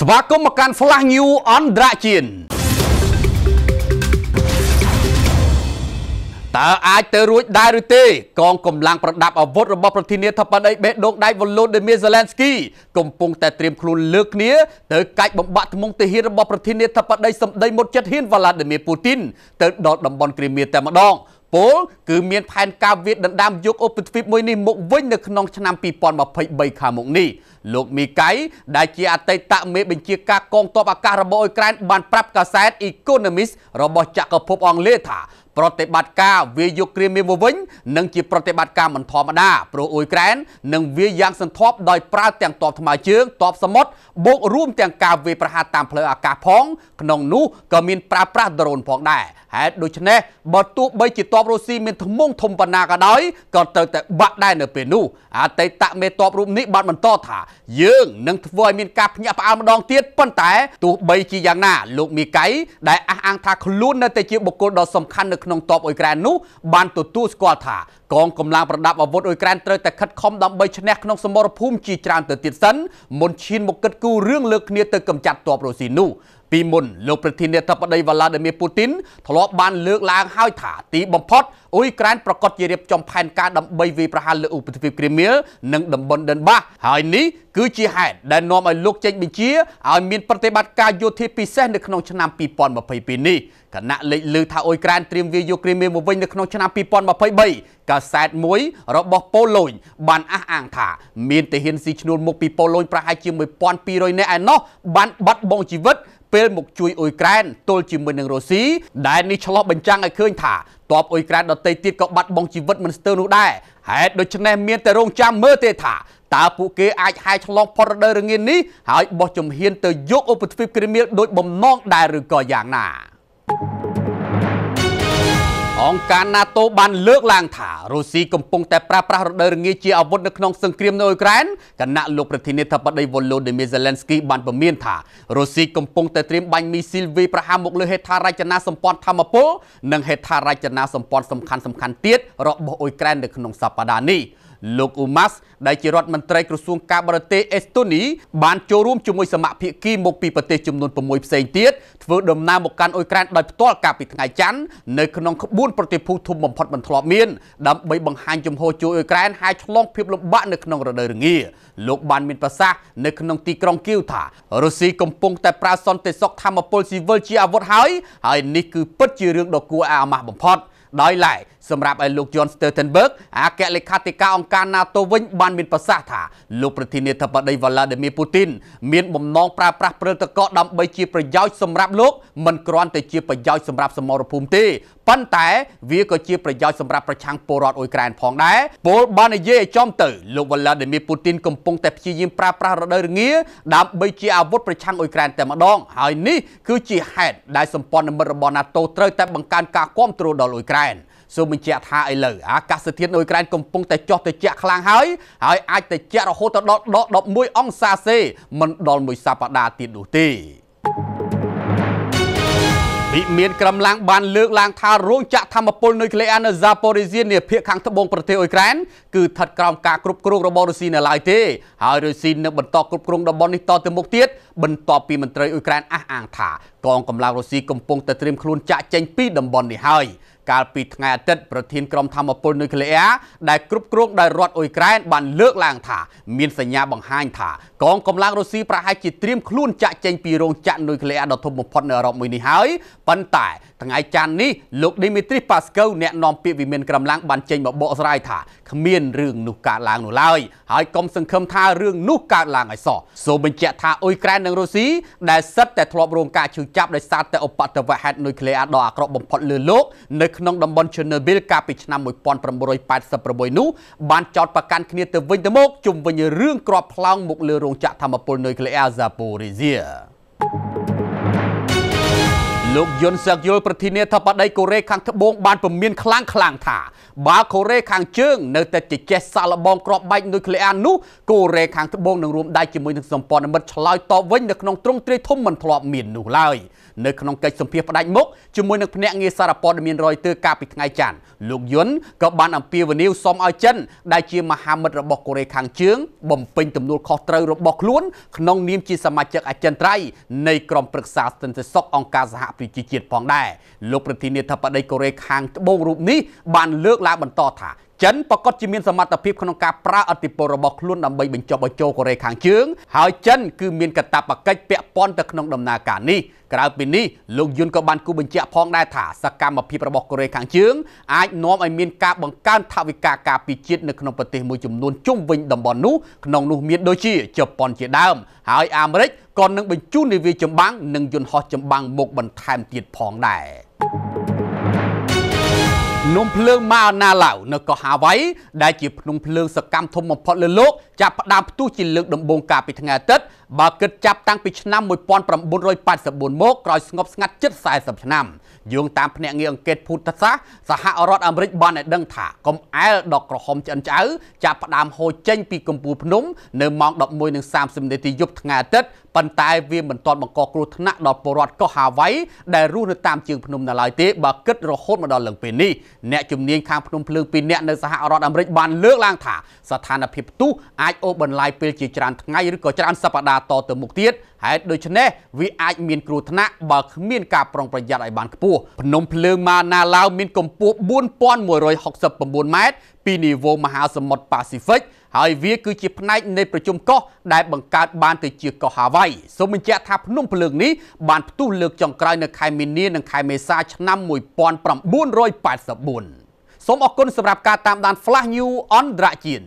ស្វាគមន៍មកកាន់ Flash News អន្តរជាតិតើអាចទៅរួចដែរឬទេកងកម្លាំងប្រដាប់អាវុធរបស់ប្រធានាធិបតីបេដូងដៃវ៉ូឡូឌីមៀសេឡែនស្គីកំពុងតែត្រៀមខ្លួនលើគ្នាទៅកាច់បំបាក់ថ្មងទាហានរបស់ប្រធានាធិបតីសម្ដីមុតចិត្តហ៊ានវ៉ាឡាឌីមៀពូទីនទៅដល់តំបន់គ្រីមៀតែម្ដងពលគឺមានផែនការវាដណ្ដើមយកអូពិទ្វីបមួយនេះមកវិញនៅក្នុងឆ្នាំ2023ខាងមុខនេះលោកមីកៃដែលជាអតីតមេបញ្ជាការកងទ័ពអាកាសរបស់អ៊ុយក្រែន បានប្រាប់កាសែត Economist របស់ចក្រភពអង់គ្លេសថាប្រតិបត្តិការវាយកគ្រាមៀមវិញនឹងជាប្រតិបត្តិការមិនធម្មតាព្រោះអ៊ុយក្រែននឹងវាយ៉ាងសន្ធប់ដោយប្រើទាំងតបថ្មើរជើងតបសមុទ្របូករួម ទាំងការវាយប្រហារតាមផ្លូវអាកាសផងក្នុងនោះក៏មានប្រើប្រាស់ដ្រូន ផងដែរហេតុដូច្នេះបើទោះបីជាតបរុស្ស៊ីមានថ្មងធំប៉ុណ្ណាក៏ដោយក៏ត្រូវតែបាក់ដែរនៅពេលនោះអតីតមេតបរូបនេះបានបន្តថាយើងនឹងធ្វើឲ្យមានការភ្ញាក់ផ្អើលម្ដងទៀតប៉ុន្តែទោះបីជាយ៉ាងណាលោកមីកៃដែលអះអាងថាខ្លួននៅតែជាបុគ្គលដ៏សំខាន់នៅក្នុងតបអ៊ុយក្រែននោះបានទទួលស្គាល់ថាកងកម្លាំងប្រដាប់អាវុធអ៊ុយក្រែនត្រូវតែខិតខំដើម្បីឈ្នះក្នុងសមរភូមិជាច្រើនទៅទៀតសិនមុនឈានមកគិតគូររឿងលើកគ្នាទៅកម្ចាត់តបរុស្ស៊ីនោះពីមុនលោកប្រធានាធិបតីវ្លាឌីមៀពូទីនធ្លាប់បានលើកឡើង ហើយថាទីបំផុតអ៊ុយក្រែនប្រកាសជារៀបចំផែនការដើម្បីវាយប្រហារលើឧបទ្វីបគ្រីមៀនិងតំបន់ដិនបាសហើយនេះគឺជាហេតុដែលនាំឲ្យលោកចេញបញ្ជាឲ្យមានប្រតិបត្តិការយោធាពិសេសនៅក្នុងឆ្នាំ2022នេះគណៈលេខលើថាអ៊ុយក្រែនត្រៀមវាយយកគ្រីមៀមកវិញនៅក្នុងឆ្នាំ2023កាសែតមួយ របស់ប៉ូឡូញបានអះអាងថាមានទាហានស៊ីឈ្នួលមកពីប៉ូឡូញប្រហែលជា1200នាក់ឯណោះបានបាត់បង់ជីវិតពេលមកជួយអ៊ុយក្រែនទល់ជាមួយនឹងរុស្ស៊ីដែលនេះឆ្លោះបញ្ចាំងឲ្យឃើញថាទ័ពអ៊ុយក្រែនដទៃទៀតក៏បាត់បង់ជីវិតមិនស្ទើរនោះដែរហេតុដូច្នេះមានតែរងចាំមើលទេថាតើពួកគេអាចហែឆ្លងផុតរដូវរងានេះហើយបោះជំហានទៅយកឧបទ្វីបគ្រីមៀលដោយបំណងដែរឬក៏យ៉ាងណា thank you អង្គការ NATO បានលើកឡើងថារុស្ស៊ីកំពុងតែប្រើប្រាស់រដូវរងាជាអាវុធនៅក្នុងសង្គ្រាមនៅអ៊ុយក្រែនគណៈលោកប្រធានាធិបតី Volodymyr Zelensky បានពមានថារុស្ស៊ីកំពុងតែត្រៀមបាញ់មីស៊ីលវាយប្រហារមកលើហេដ្ឋារចនាសម្ព័ន្ធធម្មពលនិងហេដ្ឋារចនាសម្ព័ន្ធសំខាន់ៗទៀតរបស់អ៊ុយក្រែននៅក្នុងសប្តាហ៍នេះ។លោកអ៊ូម៉ាស់ដែលជារដ្ឋមន្ត្រីក្រសួងការបរទេសអេស្តូនីបានចូលរួមជាមួយសមាភិកីមកពីប្រទេសចំនួន6ផ្សេងទៀតធ្វើដំណើរមកកាន់អ៊ុយក្រែនដោយផ្ទាល់កាលពីថ្ងៃច័ន្ទនៅក្នុងក្បួនប្រតិភូធំបំផុតបន្ធ្លាប់មាន ដើម្បីបង្ហាញជំហរជួយអ៊ុយក្រែនហើយឆ្លងភាពលំបាកនៅក្នុងរដូវរងាលោកបានមានប្រសាសន៍នៅក្នុងទីក្រុងគីវថារុស្ស៊ីកំពុងតែប្រើសន្តិសុខធម្មពលស៊ីវិលជាអាវុធហើយហើយនេះគឺពិតជារឿងដ៏គួរឲ្យអាម៉ាស់បំផុត។ដោយឡែកសម្រាប់ឲ្យលោក John Stoltenberg អគ្គលេខាធិការអង្គការ NATO វិញបានមានប្រសាសន៍ថាលោកប្រធានាធិបតី Vladimir Putin មានបំណងប្រើប្រាស់ព្រឹត្តិការណ៍ដើម្បីជាប្រយោជន៍សម្រាប់លោកមិនគ្រាន់តែជាប្រយោជន៍សម្រាប់សមរភូមិទេប៉ុន្តែវាក៏ជាប្រយោជន៍សម្រាប់ប្រឆាំងពលរដ្ឋអ៊ុយក្រែនផងដែរពលបាននិយាយឲ្យចំទៅលោកវ្លាឌីមៀពូទីនកំពុងតែព្យាយាមប្រើប្រាស់រដូវរងាដើម្បីជាអាវុធប្រឆាំងអ៊ុយក្រែនតែម្ដងហើយនេះគឺជាហេតុដែលសម្ព័ន្ធមិត្តរបស់ NATO ត្រូវតែបង្កើនការគ្រប់គ្រងដល់អ៊ុយក្រែនសូមបញ្ជាក់ថាឥឡូវអាកាសធាតុអ៊ុយក្រែនកំពុងតែចុះត្រជាក់ខ្លាំងហើយហើយអាចត្រជាក់រហូតដល់11អង្សាសេមិនដល់មួយសប្តាហ៍ទៀតនោះទេ thank you វិមានក្រមឡាងបានលើកឡើងថារោងចក្រធម្មពលនុយក្លេអ៊ែរនៅ Zaporizhia នាភាគខាងត្បូងប្រទេសអ៊ុយក្រែនគឺស្ថិតក្រោមការគ្រប់គ្រងរបស់រុស្ស៊ីនៅឡើយទេហើយរុស្ស៊ីនឹងបន្តគ្រប់គ្រងតំបន់នេះតទៅមុខទៀតបន្ទាប់ពីមន្ត្រីអ៊ុយក្រែនអះអាងថាកងកម្លាំងរុស្ស៊ីកំពុងតែត្រៀមខ្លួនចាក់ចេញពីតំបន់នេះហើយកាលពីថ្ងៃអាទិត្យប្រធានក្រុមធម្មពលនុយក្លេអ៊ែរដែលគ្រប់គ្រងដោយរដ្ឋអ៊ុយក្រែនបានលើកឡើងថាមានសញ្ញាបង្ហាញថាកងកម្លាំងរុស្ស៊ីប្រហែលជាត្រៀមខ្លួនចាក់ចេញពីរោងចក្រនុយក្លេអ៊ែរដ៏ធំបំផុតនៅអឺរ៉ុបមួយនេះហើយប៉ុន្តែ ថ្ងៃច័ន្ទនេះលោក Dmitry Peskov អ្នកនាំពាក្យវិមានក្រមឡាំងបានចេញមកបកស្រាយថាគ្មានរឿងនោះកើតឡើងនោះឡើយហើយកុំសង្ឃឹមថារឿងនោះកើតឡើងឲ្យសោះសូមបញ្ជាក់ថាអ៊ុយក្រែននិងរុស្ស៊ីដែលសិតតែធ្លាប់រងការឈឺចាប់ដោយសារតែឧបទ្ទវហេតុនុយក្លេអ៊ែរដ៏អាក្រក់បំផុតលើលោកនៅក្នុងតំបន់ Chernobyl កាលពីឆ្នាំ1986នោះ បានចោទប្រកាន់គ្នាទៅវិញទៅមកជុំវិញរឿងក្របផ្លោងមកលើរោងចក្រធម្មពលនុយក្លេអ៊ែរ Zaporizhia លោកយុនសឹកយល់ប្រធានាធិបតីកូរ៉េខាងត្បូងបានពមៀនខ្លាំងខ្លាំងថាបើកូរ៉េខាងជើង នៅតែជជែកសាក់លបងក្របបែកនុយក្លេអាននោះកូរ៉េខាងត្បូងនឹងរួមដៃជាមួយនឹងសម្ព័ន្ធមិត្តឆ្លើយតបវិញនៅក្នុងទ្រង់ទ្រាយធំមិនធ្លាប់មាននោះឡើយ។នៅក្នុងកិច្ចសម្ភាសផ្ដាច់មុខជាមួយនឹងភ្នាក់ងារសារព័ត៌មានរយទ័រកាលពីថ្ងៃច័ន្ទលោកយុនក៏បានអំពាវនាវសុំឲ្យចិនដែលជាមហាមិត្តរបស់កូរ៉េខាងជើងបំពេញទំនួលខុសត្រូវរបស់ខ្លួនក្នុងនាមជាសមាជិកអចិន្ត្រៃយ៍នៃក្រុមប្រឹក្សាសន្តិសុខអង្គការសហប្រជាជាតិផងដែរលោកប្រធានាធិបតីកូរ៉េខាងត្បូងរូបនេះបានលើកឡើងបន្តថាចិនប្រកាសជាមានសមត្ថភាពក្នុងការប្រើអធិបុលរបស់ខ្លួនដើម្បីបញ្ចុះបញ្ចូលកូរ៉េខាងជើងហើយចិនគឺមានកាតព្វកិច្ចពាក់ព័ន្ធទៅក្នុងដំណើរការនេះក្រៅពីនេះលោកយុនក៏បានគូបញ្ជាក់ផងដែរថាសកម្មភាពរបស់កូរ៉េខាងជើងអាចនាំឲ្យមានការបង្កើនថវិកាការពារជាតិនៅក្នុងប្រទេសមួយចំនួនជុំវិញតំបន់នោះក្នុងនោះមានដូចជាជប៉ុនជាដើមហើយអាមេរិកក៏នឹងបញ្ជូននាវាចម្បាំងនិងយន្តហោះចម្បាំងមកបន្ថែមទៀតផងដែរ thank you ភ្នំភ្លើងម៉ាអណាឡាវនៅកោះហាវ៉ៃដែលជាភ្នំភ្លើងសកម្មធំបំផុតលើលោកចាប់ផ្ដើមផ្ទុះជាលើកដំបូងកាលពីថ្ងៃអាទិត្យបើគិតចាប់តាំងពីឆ្នាំ1984មកក្រោយស្ងប់ស្ងាត់ជិត40ឆ្នាំយោងតាមភ្នាក់ងារអង្កេតភូតសាសសហរដ្ឋអាមេរិកបានឲ្យដឹងថាកំអែលដកក្រហមឆ្អិនឆ្អៅចាប់ផ្ដើមហូរចេញពីកំពូលភ្នំ នៅម៉ោង11:30នាទីយប់ថ្ងៃអាទិត្យប៉ុន្តែវាមិនទាន់បង្កគ្រោះថ្នាក់ដល់ពលរដ្ឋកោះហាវ៉ៃដែលរស់នៅតាមជើងភ្នំនៅឡើយទេបើគិតរហូតមកដល់លើងពេលនេះអ្នកជំនាញខាងភ្នំភ្លើងពីរនាក់នៅសហរដ្ឋអាមេរិកបានលើកឡើងថាស្ថានភាពផ្ទុះអាចអូសបន្លាយពេលជាច្រើនថ្ងៃឬក៏ច្រើនសប្តាហ៍តទៅមុខទៀតហេតុដូច្នេះវាអាចមានគ្រោះថ្នាក់បើគ្មានការប្រុងប្រយ័ត្នឲ្យបានខ្ពស់ភ្នំភ្លើងម៉ាណាឡាវមានកម្ពស់4169ម៉ែត្រពីនីវ៉ូមហាសមុទ្រប៉ាស៊ីហ្វិកហើយវាគឺជាផ្នែកនៃប្រជុំកោះដែលបង្កើតបានទៅជាកោះហាវ៉ៃសូមបញ្ជាក់ថាភ្នំភ្លើងនេះបានផ្ទុះលើកចុងក្រោយនៅខែមីនានិងខែមេសាឆ្នាំ1984សូមអរគុណសម្រាប់ការតាមដាន Flash News អន្តរជាតិ